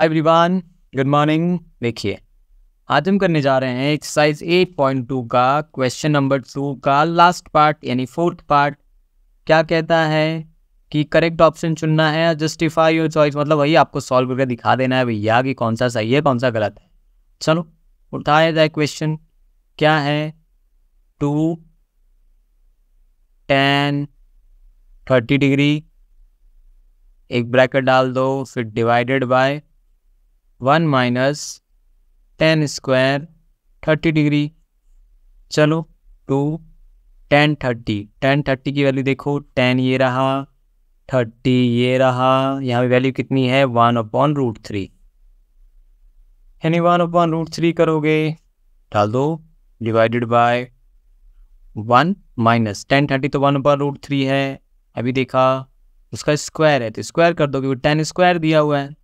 hi everyone good morning देखिए आज हम करने जा रहे हैं एक्सरसाइज 8.2 का क्वेश्चन नंबर टू का लास्ट पार्ट यानी फोर्थ पार्ट क्या कहता है कि करेक्ट ऑप्शन चुनना है जस्टिफाई योर चॉइस मतलब वही आपको सॉल्व करके दिखा देना है भैया कि कौन सा सही है कौन सा गलत है चलो उठाया जाए क्वेश्चन क्या है टू टेन थर्टी डिग्री एक ब्रैकेट डाल दो फिर divided by one minus tan square thirty degree चलो two tan thirty tan thirty की वैल्यू देखो टेन ये रहा थर्टी ये रहा यहाँ पे वैल्यू कितनी है वन अपॉन रूट थ्री यानी वन अपॉन रूट थ्री करोगे डाल दो divided by one minus tan thirty तो वन अपॉन रूट थ्री है अभी देखा उसका स्क्वायर है तो स्क्वायर कर दो क्योंकि टेन स्क्वायर दिया हुआ है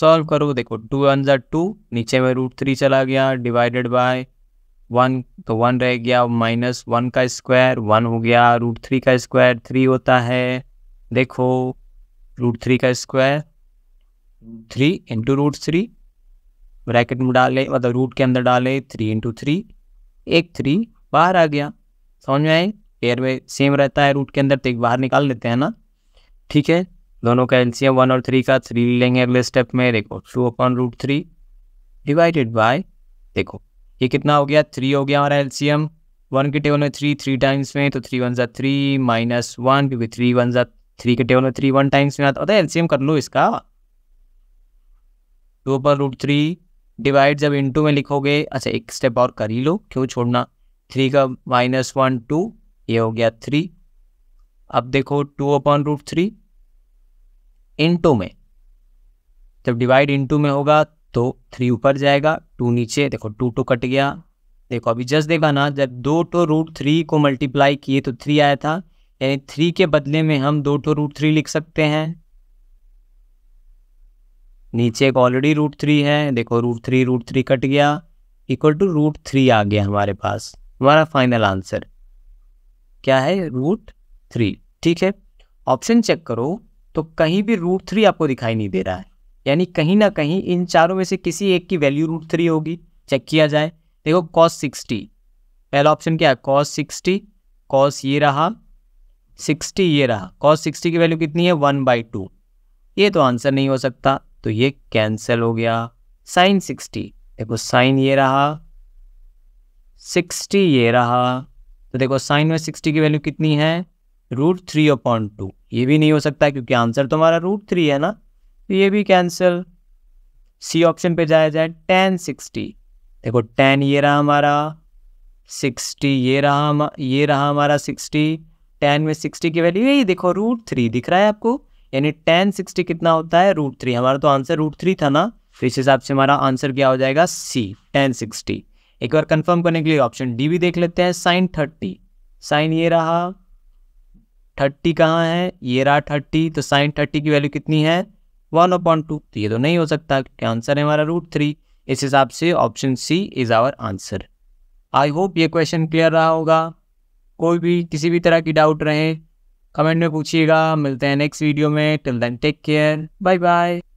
सॉल्व करो देखो टू वन टू नीचे में रूट थ्री चला गया डिवाइडेड बाय वन तो वन रह गया माइनस वन का स्क्वायर वन हो गया रूट थ्री का स्क्वायर थ्री होता है देखो रूट थ्री का square three into root three bracket में डाले मतलब रूट के अंदर डाले थ्री इंटू थ्री एक थ्री बाहर आ गया समझ में आए पेयर में सेम रहता है रूट के अंदर तो एक बाहर निकाल लेते हैं ना ठीक है दोनों का एलसीएम वन और थ्री का थ्री लेंगे अगले स्टेप में देखो two upon root three divided by देखो ये कितना हो गया थ्री हो गया हमारा एलसीएम वन के टेबल में थ्री थ्री टाइम्स में तो थ्री वन ज़ा थ्री माइनस वन क्योंकि थ्री वन ज़ा थ्री के टेबल में थ्री वन टाइम्स में आता होता है एलसीएम कर लो इसका two upon root three divide जब इंटू में लिखोगे अच्छा एक स्टेप और कर ही लो क्यों छोड़ना थ्री का माइनस वन टू ये हो गया थ्री अब देखो two upon root three into में जब डिवाइड इंटू में होगा तो थ्री ऊपर जाएगा टू नीचे देखो टू टू तो कट गया देखो अभी जस्ट देखा ना जब दो टो रूट थ्री को मल्टीप्लाई किए तो थ्री आया था यानी थ्री के बदले में हम दो टो रूट थ्री लिख सकते हैं नीचे एक ऑलरेडी रूट थ्री है देखो root three root three cut गया इक्वल टू रूट थ्री आ गया हमारे पास हमारा फाइनल आंसर क्या है रूट थ्री ठीक है ऑप्शन चेक करो तो कहीं भी रूट थ्री आपको दिखाई नहीं दे रहा है यानी कहीं ना कहीं इन चारों में से किसी एक की वैल्यू रूट थ्री होगी चेक किया जाए देखो कॉस सिक्सटी पहला ऑप्शन क्या है कॉस सिक्सटी कॉस ये रहा सिक्सटी ये रहा कॉस सिक्सटी की वैल्यू कितनी है वन बाई टू ये तो आंसर नहीं हो सकता तो ये कैंसिल हो गया साइन सिक्सटी देखो साइन ये रहा सिक्सटी ये रहा तो देखो साइन में सिक्सटी की वैल्यू कितनी है रूट थ्री अपॉइंट टू ये भी नहीं हो सकता क्योंकि आंसर तो हमारा रूट थ्री है ना तो ये भी कैंसिल सी ऑप्शन पे जाया जाए टेन सिक्सटी देखो टेन ये रहा हमारा सिक्सटी ये रहा ये रहा हमारा सिक्सटी टेन में सिक्सटी की वैल्यू यही देखो रूट थ्री दिख रहा है आपको यानी टेन सिक्सटी कितना होता है रूट थ्री हमारा तो आंसर रूट थ्री था ना तो इस हिसाब से हमारा आंसर क्या हो जाएगा सी टेन सिक्सटी एक बार कंफर्म करने के लिए ऑप्शन डी भी देख लेते हैं साइन थर्टी साइन ये रहा थर्टी कहाँ है ये रहा थर्टी तो साइन थर्टी की वैल्यू कितनी है वन अपॉन टू तो ये तो नहीं हो सकता क्योंकि आंसर है हमारा रूट थ्री इस हिसाब से option C is our answer I hope ये क्वेश्चन क्लियर रहा होगा कोई भी किसी भी तरह की डाउट रहे कमेंट में पूछिएगा मिलते हैं नेक्स्ट वीडियो में till then take care bye bye